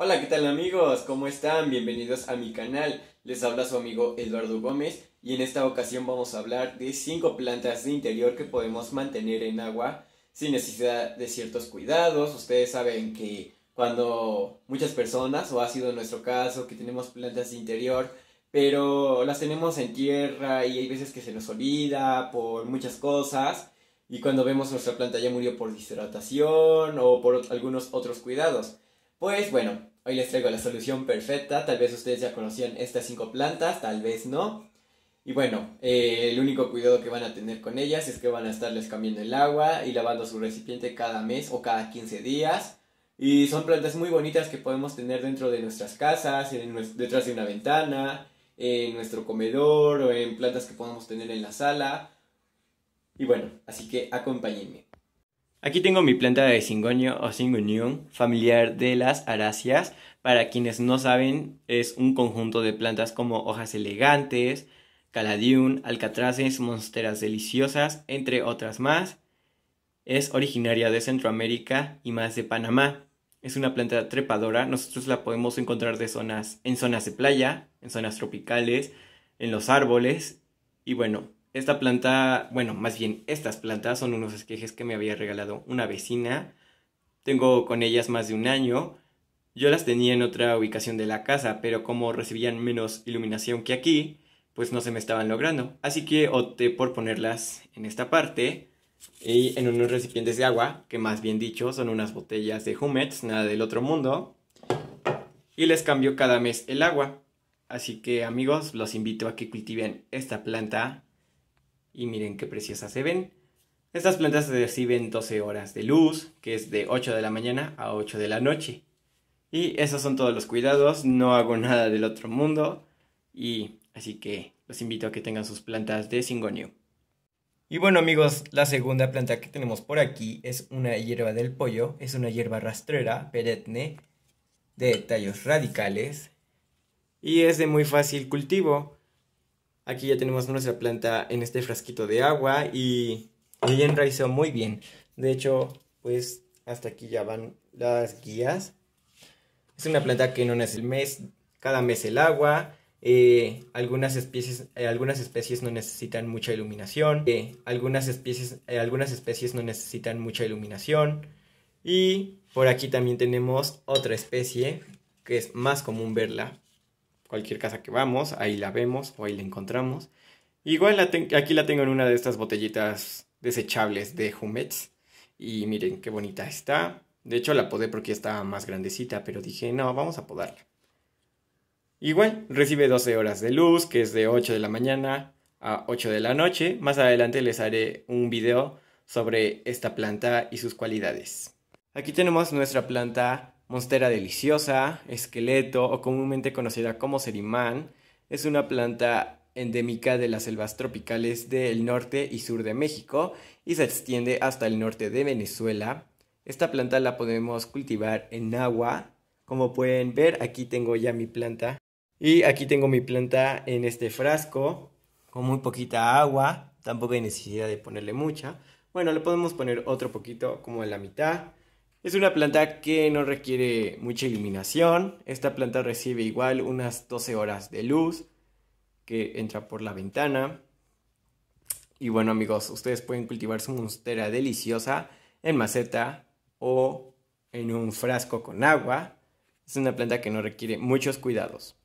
Hola, ¿qué tal amigos? ¿Cómo están? Bienvenidos a mi canal. Les habla su amigo Eduardo Gómez y en esta ocasión vamos a hablar de 5 plantas de interior que podemos mantener en agua sin necesidad de ciertos cuidados. Ustedes saben que cuando muchas personas, o ha sido nuestro caso, que tenemos plantas de interior, pero las tenemos en tierra y hay veces que se nos olvida por muchas cosas y cuando vemos nuestra planta ya murió por deshidratación o por algunos otros cuidados. Pues bueno, hoy les traigo la solución perfecta. Tal vez ustedes ya conocían estas cinco plantas, tal vez no. Y bueno, eh, el único cuidado que van a tener con ellas es que van a estarles cambiando el agua y lavando su recipiente cada mes o cada 15 días. Y son plantas muy bonitas que podemos tener dentro de nuestras casas, detrás de una ventana, en nuestro comedor o en plantas que podemos tener en la sala. Y bueno, así que acompáñenme. Aquí tengo mi planta de cingonio o cingonium, familiar de las aracias. Para quienes no saben, es un conjunto de plantas como hojas elegantes, caladium, alcatraces, monsteras deliciosas, entre otras más. Es originaria de Centroamérica y más de Panamá. Es una planta trepadora, nosotros la podemos encontrar en zonas de playa, en zonas tropicales, en los árboles y bueno, esta planta, bueno, más bien estas plantas son unos esquejes que me había regalado una vecina. Tengo con ellas más de un año. Yo las tenía en otra ubicación de la casa, pero como recibían menos iluminación que aquí, pues no se me estaban logrando. Así que opté por ponerlas en esta parte y en unos recipientes de agua, que más bien dicho son unas botellas de humets, nada del otro mundo. Y les cambio cada mes el agua. Así que amigos, los invito a que cultiven esta planta y miren qué preciosas se ven. Estas plantas reciben 12 horas de luz, que es de 8 de la mañana a 8 de la noche. Y esos son todos los cuidados, no hago nada del otro mundo. Y así que los invito a que tengan sus plantas de cingonio. Y bueno amigos, la segunda planta que tenemos por aquí es una hierba del pollo. Es una hierba rastrera, peretne, de tallos radicales. Y es de muy fácil cultivo. Aquí ya tenemos nuestra planta en este frasquito de agua y ella enraizó muy bien. De hecho, pues hasta aquí ya van las guías. Es una planta que no necesita el mes, cada mes el agua. Eh, algunas, especies, eh, algunas especies no necesitan mucha iluminación. Eh, algunas, especies, algunas especies no necesitan mucha iluminación. Y por aquí también tenemos otra especie que es más común verla, cualquier casa que vamos, ahí la vemos o ahí la encontramos. Igual aquí la tengo en una de estas botellitas desechables de Humets. Y miren qué bonita está. De hecho la podé porque está más grandecita, pero dije, no, vamos a podarla. Igual recibe 12 horas de luz, que es de 8 de la mañana a 8 de la noche. Más adelante les haré un video sobre esta planta y sus cualidades. Aquí tenemos nuestra planta Monstera deliciosa, esqueleto o comúnmente conocida como cerimán, es una planta endémica de las selvas tropicales del norte y sur de México y se extiende hasta el norte de Venezuela. Esta planta la podemos cultivar en agua. Como pueden ver, aquí tengo ya mi planta. Y aquí tengo mi planta en este frasco con muy poquita agua. Tampoco hay necesidad de ponerle mucha. Bueno, le podemos poner otro poquito como en la mitad es una planta que no requiere mucha iluminación. Esta planta recibe igual unas 12 horas de luz que entra por la ventana. Y bueno amigos, ustedes pueden cultivar su monstera deliciosa en maceta o en un frasco con agua. Es una planta que no requiere muchos cuidados.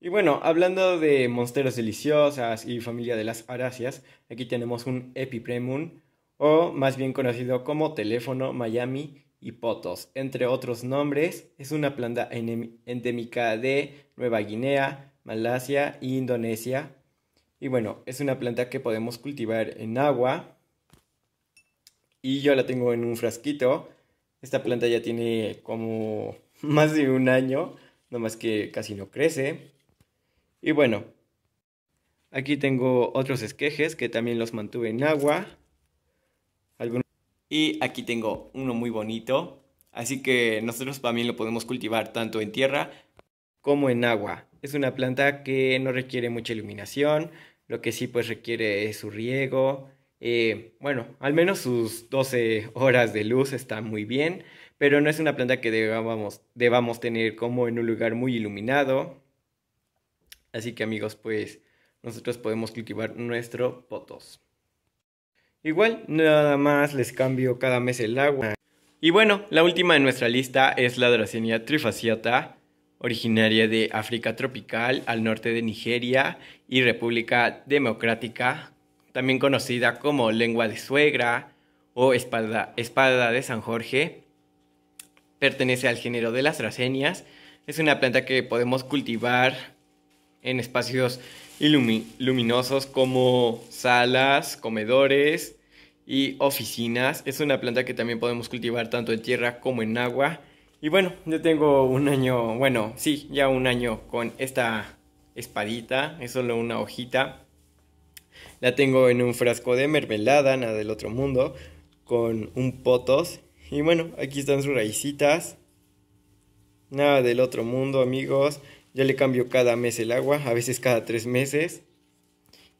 Y bueno, hablando de monsteras deliciosas y familia de las aráceas, aquí tenemos un Epipremum, o más bien conocido como teléfono Miami y potos, entre otros nombres, es una planta endémica de Nueva Guinea, Malasia e Indonesia. Y bueno, es una planta que podemos cultivar en agua. Y yo la tengo en un frasquito. Esta planta ya tiene como más de un año, nomás que casi no crece. Y bueno, aquí tengo otros esquejes que también los mantuve en agua. Y aquí tengo uno muy bonito. Así que nosotros también lo podemos cultivar tanto en tierra como en agua. Es una planta que no requiere mucha iluminación. Lo que sí pues requiere es su riego. Eh, bueno, al menos sus 12 horas de luz están muy bien. Pero no es una planta que debamos, debamos tener como en un lugar muy iluminado. Así que amigos, pues nosotros podemos cultivar nuestro potos. Igual, nada más les cambio cada mes el agua. Y bueno, la última en nuestra lista es la dracenia trifasciata, originaria de África tropical al norte de Nigeria y República Democrática, también conocida como lengua de suegra o espada, de San Jorge. Pertenece al género de las dracenias. Es una planta que podemos cultivar en espacios luminosos como salas, comedores y oficinas. Es una planta que también podemos cultivar tanto en tierra como en agua. Y bueno, yo tengo un año, bueno, sí, ya un año con esta espadita, es solo una hojita. La tengo en un frasco de mermelada, nada del otro mundo, con un potos. Y bueno, aquí están sus raicitas. Nada del otro mundo, amigos. Ya le cambio cada mes el agua, a veces cada tres meses.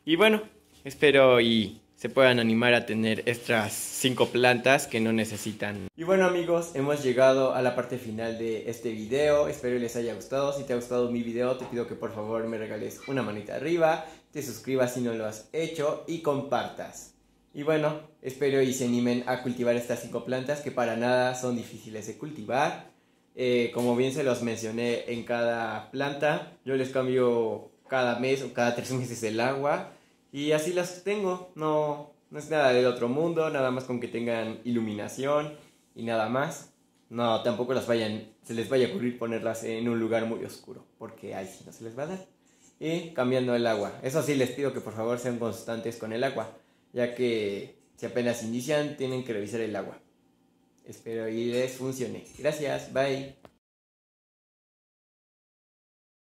Y bueno, espero y puedan animar a tener estas cinco plantas que no necesitan. Y bueno amigos, hemos llegado a la parte final de este video, espero les haya gustado, si te ha gustado mi video te pido que por favor me regales una manita arriba, te suscribas si no lo has hecho y compartas. Y bueno, espero y se animen a cultivar estas cinco plantas que para nada son difíciles de cultivar. Eh, como bien se los mencioné en cada planta, yo les cambio cada mes o cada tres meses el agua y así las tengo, no, no es nada del otro mundo, nada más con que tengan iluminación y nada más. No, tampoco las vayan, se les vaya a ocurrir ponerlas en un lugar muy oscuro, porque ahí no se les va a dar. Y cambiando el agua. Eso sí les pido que por favor sean constantes con el agua, ya que si apenas inician tienen que revisar el agua. Espero y les funcione. Gracias, bye.